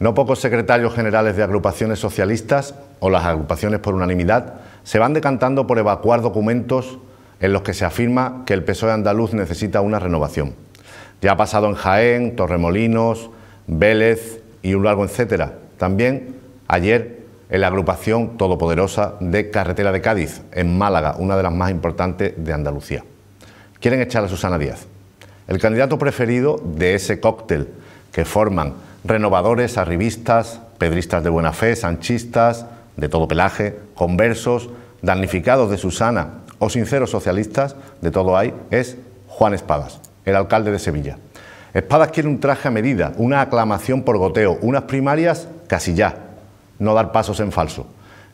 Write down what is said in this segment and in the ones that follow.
No pocos secretarios generales de agrupaciones socialistas o las agrupaciones por unanimidad se van decantando por evacuar documentos en los que se afirma que el PSOE andaluz necesita una renovación. Ya ha pasado en Jaén, Torremolinos, Vélez y un largo etcétera. También ayer en la agrupación todopoderosa de Carretera de Cádiz, en Málaga, una de las más importantes de Andalucía. Quieren echar a Susana Díaz. El candidato preferido de ese cóctel que forman renovadores, arribistas, pedristas de buena fe, sanchistas, de todo pelaje, conversos, damnificados de Susana o sinceros socialistas, de todo hay, es Juan Espadas, el alcalde de Sevilla. Espadas quiere un traje a medida, una aclamación por goteo, unas primarias casi ya, no dar pasos en falso.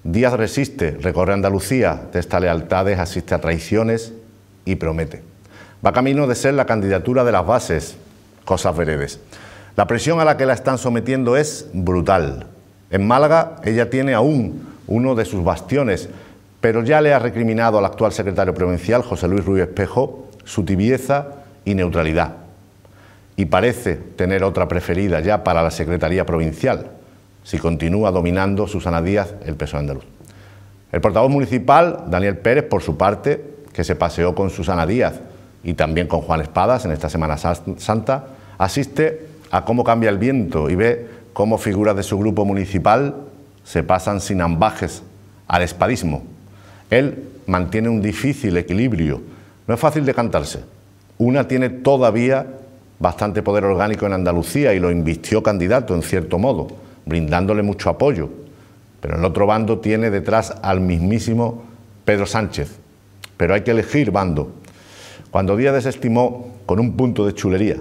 Díaz resiste, recorre Andalucía, testa lealtades, asiste a traiciones y promete. Va camino de ser la candidatura de las bases, cosas veredes. La presión a la que la están sometiendo es brutal. En Málaga ella tiene aún uno de sus bastiones, pero ya le ha recriminado al actual secretario provincial, José Luis Ruiz Espejo, su tibieza y neutralidad. Y parece tener otra preferida ya para la Secretaría Provincial, si continúa dominando Susana Díaz el peso andaluz. El portavoz municipal, Daniel Pérez, por su parte, que se paseó con Susana Díaz y también con Juan Espadas en esta Semana Santa, asiste a cómo cambia el viento y ve cómo figuras de su grupo municipal se pasan sin ambajes al espadismo. Él mantiene un difícil equilibrio, no es fácil decantarse. Una tiene todavía bastante poder orgánico en Andalucía y lo invistió candidato en cierto modo, brindándole mucho apoyo, pero el otro bando tiene detrás al mismísimo Pedro Sánchez. Pero hay que elegir bando. Cuando Díaz desestimó con un punto de chulería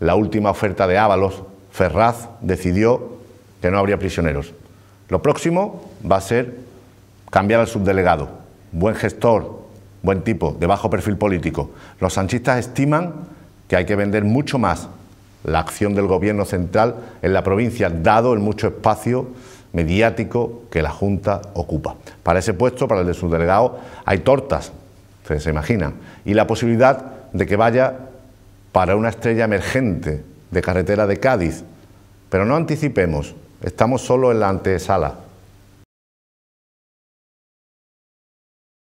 la última oferta de Ábalos, Ferraz decidió que no habría prisioneros. Lo próximo va a ser cambiar al subdelegado. Buen gestor, buen tipo, de bajo perfil político. Los sanchistas estiman que hay que vender mucho más la acción del gobierno central en la provincia, dado el mucho espacio mediático que la Junta ocupa. Para ese puesto, para el de subdelegado, hay tortas, se imaginan, y la posibilidad de que vaya para una estrella emergente de carretera de Cádiz. Pero no anticipemos, estamos solo en la antesala.